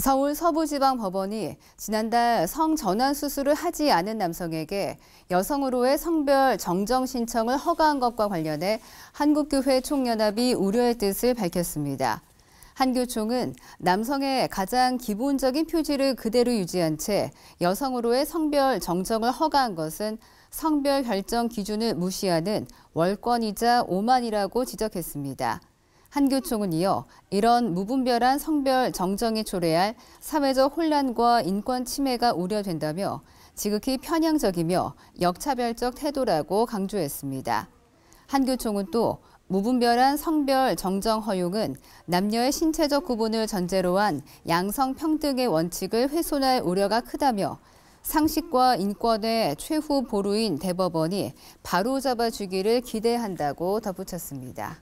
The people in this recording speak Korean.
서울 서부지방법원이 지난달 성전환 수술을 하지 않은 남성에게 여성으로의 성별 정정 신청을 허가한 것과 관련해 한국교회 총연합이 우려의 뜻을 밝혔습니다. 한교총은 남성의 가장 기본적인 표지를 그대로 유지한 채 여성으로의 성별 정정을 허가한 것은 성별 결정 기준을 무시하는 월권이자 오만이라고 지적했습니다. 한교총은 이어 이런 무분별한 성별 정정이 초래할 사회적 혼란과 인권 침해가 우려된다며 지극히 편향적이며 역차별적 태도라고 강조했습니다. 한교총은 또 무분별한 성별 정정 허용은 남녀의 신체적 구분을 전제로 한 양성 평등의 원칙을 훼손할 우려가 크다며 상식과 인권의 최후 보루인 대법원이 바로잡아 주기를 기대한다고 덧붙였습니다.